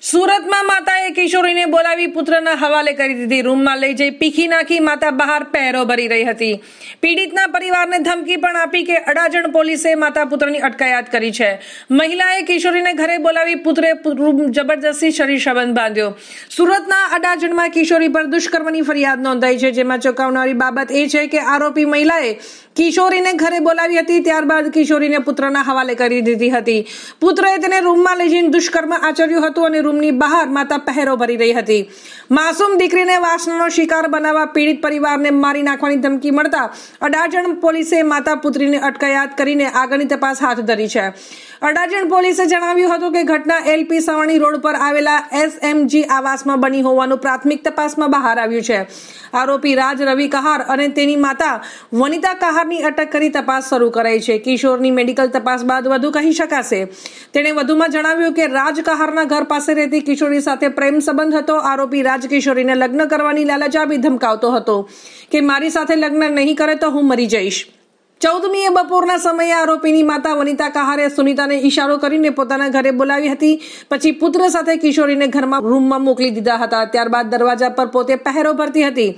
સુરતમાં માતાએ કિશોરીને બોલાવી પુત્રના હવાલે કરી દીધી રૂમમાં લઈ જઈ પીખી નાખી માતા બહાર પહેરો ભરી રહી હતી પીડિતના પરિવારને ધમકી પણ આપી કે અડાજણ પોલીસે માતા પુત્રની અટકાયત કરી છે મહિલાએ કિશોરીને ઘરે બોલાવી પુત્રે જબરજસ્તી શરીર સંબંધ બાંધ્યો સુરતના અડાજણમાં કિશોરી પર દુષ્કર્મની ફરિયાદ નોંધાઈ છે જેમાં ચોંકાવનારી બાબત એ છે કે આરોપી મહિલાએ કિશોરીને ઘરે બોલાવી હતી ત્યારબાદ કિશોરીને પુત્રના હવાલે કરી દીધી હતી પુત્રએ તેને રૂમમાં લઈ જઈને દુષ્કર્મ આચર્યું હતું અને રૂમની બહાર માતા પહેરો ભરી રહી હતી માસૂમ દીકરીને વાસણનો શિકાર બનાવવા પીડિત પરિવારને મારી નાખવાની ધમકી મળતા અડાજણ પોલીસે માતા પુત્રીને અટકાયત કરીને આગળની તપાસ હાથ ધરી છે અડાજણ પોલીસે જણાવ્યું હતું કે ઘટના એલપી સવાણી રોડ પર આવેલા એસએમજી આવાસમાં બની હોવાનું પ્રાથમિક તપાસમાં બહાર આવ્યું છે આરોપી રાજ રવિ કહાર અને તેની માતા વનિતા કહારની અટક કરી તપાસ શરૂ કરાઈ છે કિશોરની મેડિકલ તપાસ બાદ વધુ કહી શકાશે તેણે વધુમાં જણાવ્યું કે રાજ કહારના ઘર પાસે રહેતી કિશોરી સાથે પ્રેમ સંબંધ હતો આરોપી રાજકિશોરીને લગ્ન કરવાની લાલચ આપી ધમકાવતો હતો કે મારી સાથે લગ્ન નહીં કરે તો હું મરી જઈશ ચૌદમી બપોરના સમયે આરોપીની માતા વનિતા કહારે સુનિતાને ઈશારો કરીને પોતાના ઘરે બોલાવી હતી પછી પુત્ર સાથે કિશોરીને ઘરમાં રૂમમાં મોકલી દીધા હતા ત્યારબાદ દરવાજા પર પોતે પહેરો ભરતી હતી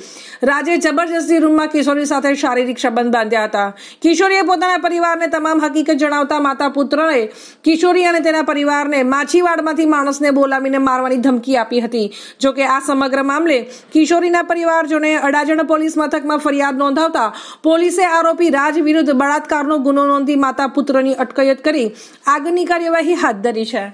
રાજે જબરજસ્તી રૂમમાં કિશોરી સાથે શારીરિક સંબંધ બાંધ્યા હતા કિશોરીએ પોતાના પરિવારને તમામ હકીકત જણાવતા માતા પુત્રએ કિશોરી અને તેના પરિવારને માછીવાડમાંથી માણસને બોલાવીને મારવાની ધમકી આપી હતી જોકે આ સમગ્ર મામલે કિશોરીના પરિવારજોને અડાજણ પોલીસ મથકમાં ફરિયાદ નોંધાવતા પોલીસે આરોપી રાજ વિરુદ્ધ બળાત્કારનો ગુનો નોંધી માતા પુત્રની અટકાયત કરી આગની કાર્યવાહી હાથ ધરી છે